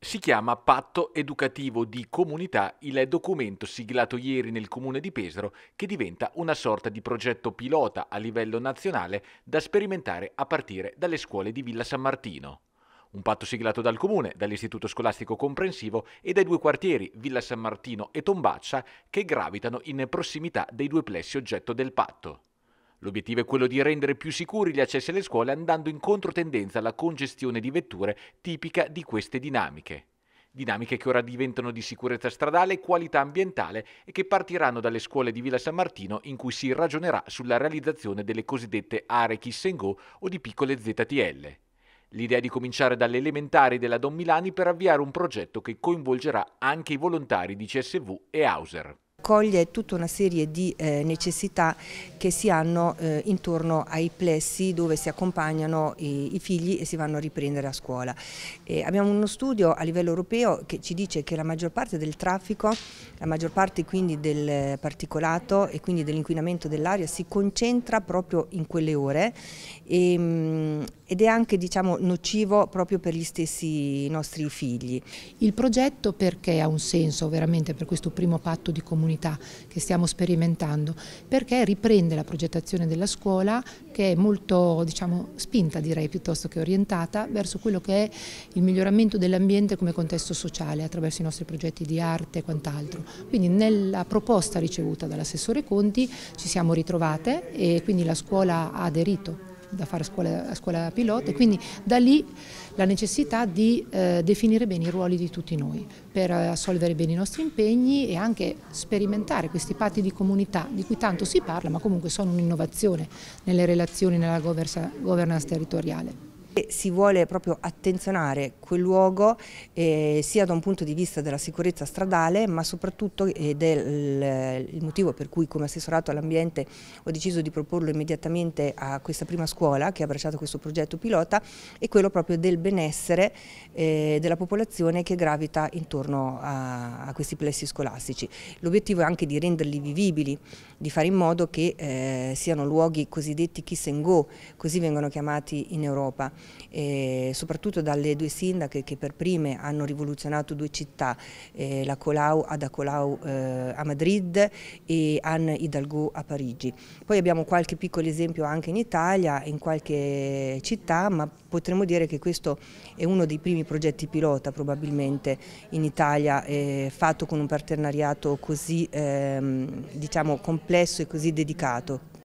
Si chiama Patto Educativo di Comunità il documento siglato ieri nel comune di Pesaro che diventa una sorta di progetto pilota a livello nazionale da sperimentare a partire dalle scuole di Villa San Martino. Un patto siglato dal comune, dall'istituto scolastico comprensivo e dai due quartieri Villa San Martino e Tombaccia che gravitano in prossimità dei due plessi oggetto del patto. L'obiettivo è quello di rendere più sicuri gli accessi alle scuole andando in controtendenza alla congestione di vetture tipica di queste dinamiche. Dinamiche che ora diventano di sicurezza stradale e qualità ambientale e che partiranno dalle scuole di Villa San Martino in cui si ragionerà sulla realizzazione delle cosiddette aree kiss and go o di piccole ZTL. L'idea è di cominciare dalle elementari della Don Milani per avviare un progetto che coinvolgerà anche i volontari di CSV e Hauser raccoglie tutta una serie di eh, necessità che si hanno eh, intorno ai plessi dove si accompagnano i, i, figli e si vanno a riprendere a scuola. E abbiamo uno studio a livello europeo che ci dice che la maggior parte del traffico, la maggior parte quindi del particolato e quindi dell'inquinamento dell'aria si concentra proprio in quelle ore e, mh, mm, ed è anche diciamo, nocivo proprio per gli stessi nostri figli. Il progetto perché ha un senso veramente per questo primo patto di comunità che stiamo sperimentando? Perché riprende la progettazione della scuola che è molto diciamo, spinta direi piuttosto che orientata verso quello che è il miglioramento dell'ambiente come contesto sociale attraverso i nostri progetti di arte e quant'altro. Quindi nella proposta ricevuta dall'assessore Conti ci siamo ritrovate e quindi la scuola ha aderito da fare a scuola, a scuola pilota e quindi da lì la necessità di eh, definire bene i ruoli di tutti noi per assolvere bene i nostri impegni e anche sperimentare questi patti di comunità di cui tanto si parla ma comunque sono un'innovazione nelle relazioni, nella governance territoriale. Si vuole proprio attenzionare quel luogo eh, sia da un punto di vista della sicurezza stradale ma soprattutto ed eh, è eh, il motivo per cui come assessorato all'ambiente ho deciso di proporlo immediatamente a questa prima scuola che ha abbracciato questo progetto pilota è quello proprio del benessere eh, della popolazione che gravita intorno a, a questi plessi scolastici. L'obiettivo è anche di renderli vivibili, di fare in modo che eh, siano luoghi cosiddetti kiss and go, così vengono chiamati in Europa eh, soprattutto dalle due sindache che per prime hanno rivoluzionato due città, eh, la Colau ad Acolau eh, a Madrid e Anne Hidalgo a Parigi. Poi abbiamo qualche piccolo esempio anche in Italia, in qualche città, ma potremmo dire che questo è uno dei primi progetti pilota probabilmente in Italia eh, fatto con un partenariato così ehm, diciamo, complesso e così dedicato.